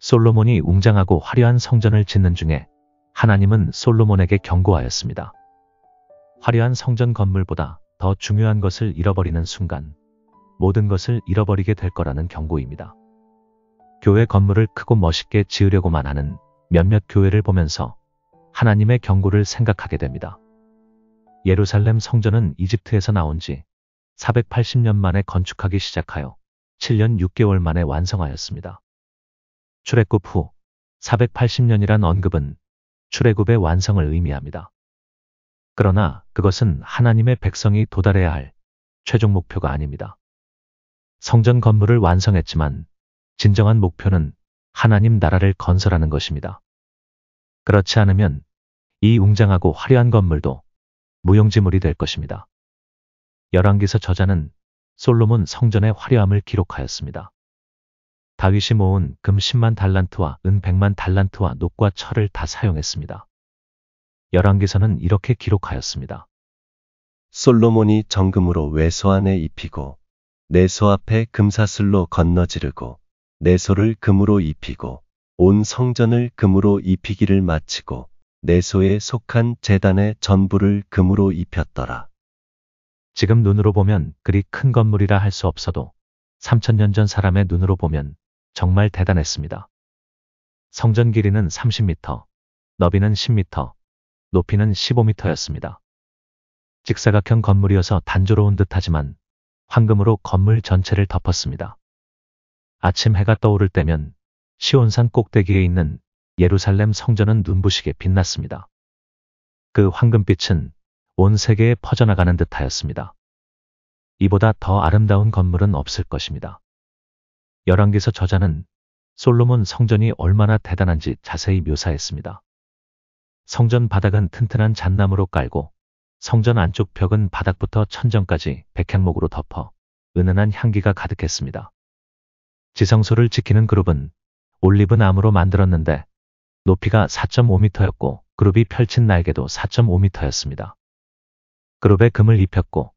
솔로몬이 웅장하고 화려한 성전을 짓는 중에 하나님은 솔로몬에게 경고하였습니다. 화려한 성전 건물보다 더 중요한 것을 잃어버리는 순간 모든 것을 잃어버리게 될 거라는 경고입니다. 교회 건물을 크고 멋있게 지으려고만 하는 몇몇 교회를 보면서 하나님의 경고를 생각하게 됩니다. 예루살렘 성전은 이집트에서 나온 지 480년 만에 건축하기 시작하여 7년 6개월 만에 완성하였습니다. 출애굽 후 480년이란 언급은 출애굽의 완성을 의미합니다. 그러나 그것은 하나님의 백성이 도달해야 할 최종 목표가 아닙니다. 성전 건물을 완성했지만 진정한 목표는 하나님 나라를 건설하는 것입니다. 그렇지 않으면 이 웅장하고 화려한 건물도 무용지물이 될 것입니다. 열왕기서 저자는 솔로몬 성전의 화려함을 기록하였습니다. 다윗이 모은 금 10만 달란트와 은 100만 달란트와 녹과 철을 다 사용했습니다. 열왕기서는 이렇게 기록하였습니다. 솔로몬이 정금으로 외소 안에 입히고 내소 앞에 금사슬로 건너지르고 내소를 금으로 입히고 온 성전을 금으로 입히기를 마치고 내소에 속한 재단의 전부를 금으로 입혔더라. 지금 눈으로 보면 그리 큰 건물이라 할 수 없어도 3천년 전 사람의 눈으로 보면 정말 대단했습니다. 성전 길이는 30m, 너비는 10m, 높이는 15m였습니다. 직사각형 건물이어서 단조로운 듯하지만 황금으로 건물 전체를 덮었습니다. 아침 해가 떠오를 때면 시온산 꼭대기에 있는 예루살렘 성전은 눈부시게 빛났습니다. 그 황금빛은 온 세계에 퍼져나가는 듯하였습니다. 이보다 더 아름다운 건물은 없을 것입니다. 열왕기서 저자는 솔로몬 성전이 얼마나 대단한지 자세히 묘사했습니다. 성전 바닥은 튼튼한 잣나무로 깔고 성전 안쪽 벽은 바닥부터 천정까지 백향목으로 덮어 은은한 향기가 가득했습니다. 지성소를 지키는 그룹은 올리브 나무로 만들었는데 높이가 4.5m였고 그룹이 펼친 날개도 4.5m였습니다. 그룹에 금을 입혔고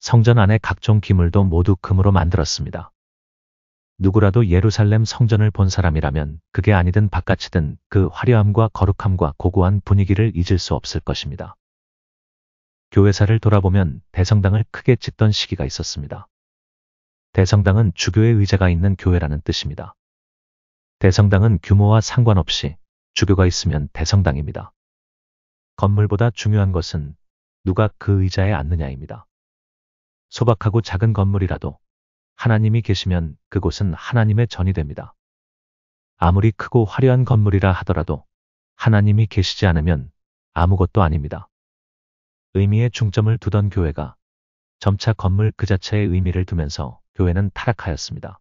성전 안에 각종 기물도 모두 금으로 만들었습니다. 누구라도 예루살렘 성전을 본 사람이라면 그게 아니든 바깥이든 그 화려함과 거룩함과 고고한 분위기를 잊을 수 없을 것입니다. 교회사를 돌아보면 대성당을 크게 짓던 시기가 있었습니다. 대성당은 주교의 의자가 있는 교회라는 뜻입니다. 대성당은 규모와 상관없이 주교가 있으면 대성당입니다. 건물보다 중요한 것은 누가 그 의자에 앉느냐입니다. 소박하고 작은 건물이라도 하나님이 계시면 그곳은 하나님의 전이 됩니다. 아무리 크고 화려한 건물이라 하더라도 하나님이 계시지 않으면 아무것도 아닙니다. 의미의 중점을 두던 교회가 점차 건물 그 자체의 의미를 두면서 교회는 타락하였습니다.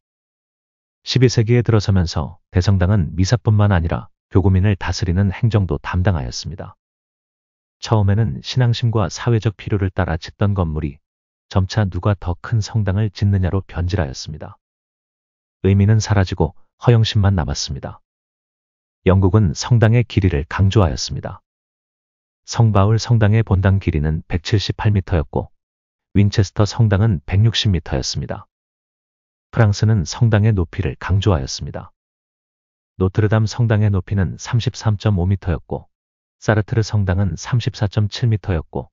12세기에 들어서면서 대성당은 미사뿐만 아니라 교구민을 다스리는 행정도 담당하였습니다. 처음에는 신앙심과 사회적 필요를 따라 짓던 건물이 점차 누가 더 큰 성당을 짓느냐로 변질하였습니다. 의미는 사라지고 허영심만 남았습니다. 영국은 성당의 길이를 강조하였습니다. 성바울 성당의 본당 길이는 178m였고 윈체스터 성당은 160m였습니다. 프랑스는 성당의 높이를 강조하였습니다. 노트르담 성당의 높이는 33.5m였고 사르트르 성당은 34.7m였고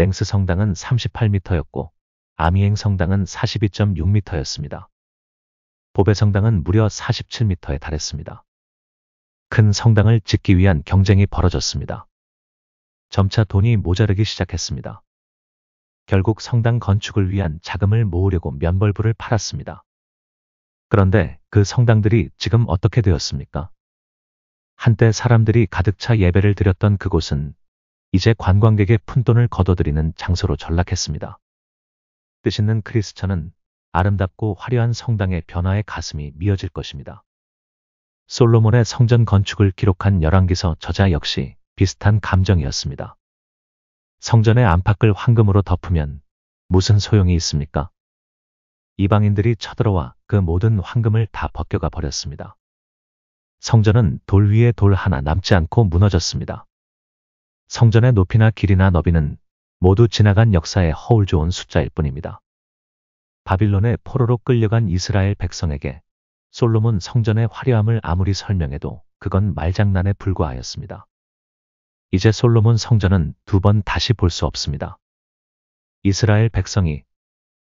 랭스 성당은 38m였고 아미행 성당은 42.6m였습니다. 보베 성당은 무려 47m에 달했습니다. 큰 성당을 짓기 위한 경쟁이 벌어졌습니다. 점차 돈이 모자르기 시작했습니다. 결국 성당 건축을 위한 자금을 모으려고 면벌부를 팔았습니다. 그런데 그 성당들이 지금 어떻게 되었습니까? 한때 사람들이 가득 차 예배를 드렸던 그곳은 이제 관광객의 푼돈을 걷어들이는 장소로 전락했습니다. 뜻있는 크리스천은 아름답고 화려한 성당의 변화에 가슴이 미어질 것입니다. 솔로몬의 성전 건축을 기록한 열왕기서 저자 역시 비슷한 감정이었습니다. 성전의 안팎을 황금으로 덮으면 무슨 소용이 있습니까? 이방인들이 쳐들어와 그 모든 황금을 다 벗겨가 버렸습니다. 성전은 돌 위에 돌 하나 남지 않고 무너졌습니다. 성전의 높이나 길이나 너비는 모두 지나간 역사에 허울 좋은 숫자일 뿐입니다. 바빌론의 포로로 끌려간 이스라엘 백성에게 솔로몬 성전의 화려함을 아무리 설명해도 그건 말장난에 불과하였습니다. 이제 솔로몬 성전은 두 번 다시 볼 수 없습니다. 이스라엘 백성이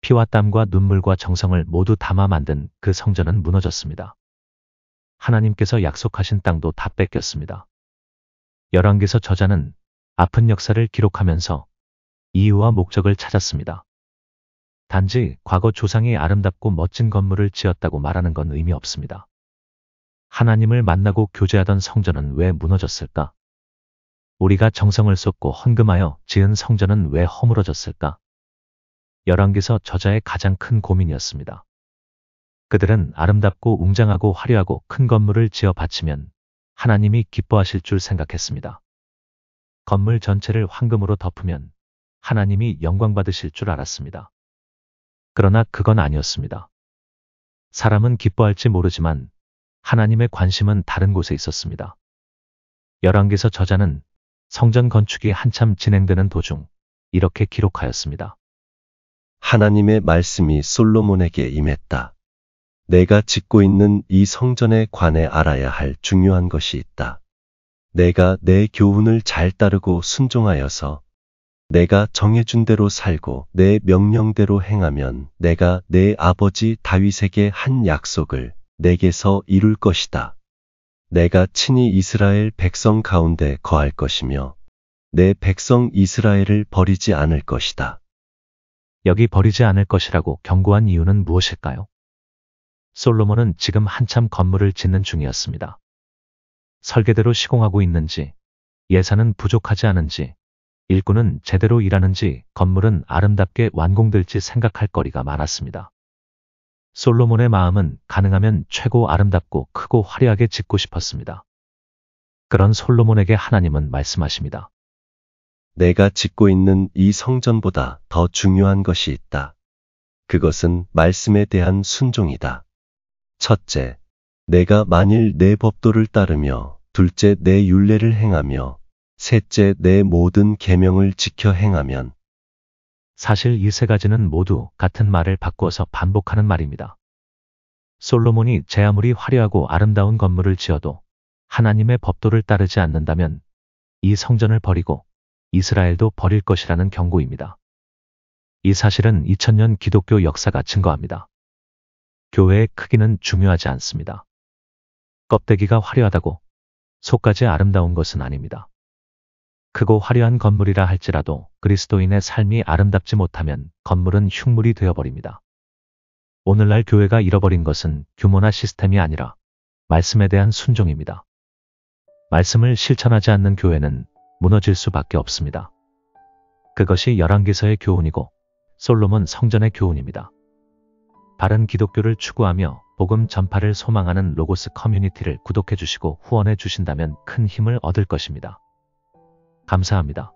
피와 땀과 눈물과 정성을 모두 담아 만든 그 성전은 무너졌습니다. 하나님께서 약속하신 땅도 다 뺏겼습니다. 열왕기서 저자는 아픈 역사를 기록하면서 이유와 목적을 찾았습니다. 단지 과거 조상이 아름답고 멋진 건물을 지었다고 말하는 건 의미 없습니다. 하나님을 만나고 교제하던 성전은 왜 무너졌을까? 우리가 정성을 쏟고 헌금하여 지은 성전은 왜 허물어졌을까? 열왕기서 저자의 가장 큰 고민이었습니다. 그들은 아름답고 웅장하고 화려하고 큰 건물을 지어 바치면 하나님이 기뻐하실 줄 생각했습니다. 건물 전체를 황금으로 덮으면 하나님이 영광받으실 줄 알았습니다. 그러나 그건 아니었습니다. 사람은 기뻐할지 모르지만 하나님의 관심은 다른 곳에 있었습니다. 열왕기서 저자는 성전 건축이 한참 진행되는 도중 이렇게 기록하였습니다. 하나님의 말씀이 솔로몬에게 임했다. 내가 짓고 있는 이 성전에 관해 알아야 할 중요한 것이 있다. 내가 내 교훈을 잘 따르고 순종하여서 내가 정해준 대로 살고 내 명령대로 행하면 내가 내 아버지 다윗에게 한 약속을 내게서 이룰 것이다. 내가 친히 이스라엘 백성 가운데 거할 것이며 내 백성 이스라엘을 버리지 않을 것이다. 여기 버리지 않을 것이라고 경고한 이유는 무엇일까요? 솔로몬은 지금 한참 건물을 짓는 중이었습니다. 설계대로 시공하고 있는지, 예산은 부족하지 않은지, 일꾼은 제대로 일하는지 건물은 아름답게 완공될지 생각할 거리가 많았습니다. 솔로몬의 마음은 가능하면 최고 아름답고 크고 화려하게 짓고 싶었습니다. 그런 솔로몬에게 하나님은 말씀하십니다. 내가 짓고 있는 이 성전보다 더 중요한 것이 있다. 그것은 말씀에 대한 순종이다. 첫째, 내가 만일 내 법도를 따르며 둘째 내 윤례를 행하며 셋째 내 모든 계명을 지켜 행하면 사실 이 세 가지는 모두 같은 말을 바꾸어서 반복하는 말입니다. 솔로몬이 제 아무리 화려하고 아름다운 건물을 지어도 하나님의 법도를 따르지 않는다면 이 성전을 버리고 이스라엘도 버릴 것이라는 경고입니다. 이 사실은 2000년 기독교 역사가 증거합니다. 교회의 크기는 중요하지 않습니다. 껍데기가 화려하다고 속까지 아름다운 것은 아닙니다. 크고 화려한 건물이라 할지라도 그리스도인의 삶이 아름답지 못하면 건물은 흉물이 되어버립니다. 오늘날 교회가 잃어버린 것은 규모나 시스템이 아니라 말씀에 대한 순종입니다. 말씀을 실천하지 않는 교회는 무너질 수밖에 없습니다. 그것이 열왕기서의 교훈이고 솔로몬 성전의 교훈입니다. 바른 기독교를 추구하며 복음 전파를 소망하는 로고스 커뮤니티를 구독해 주시고 후원해 주신다면 큰 힘을 얻을 것입니다. 감사합니다.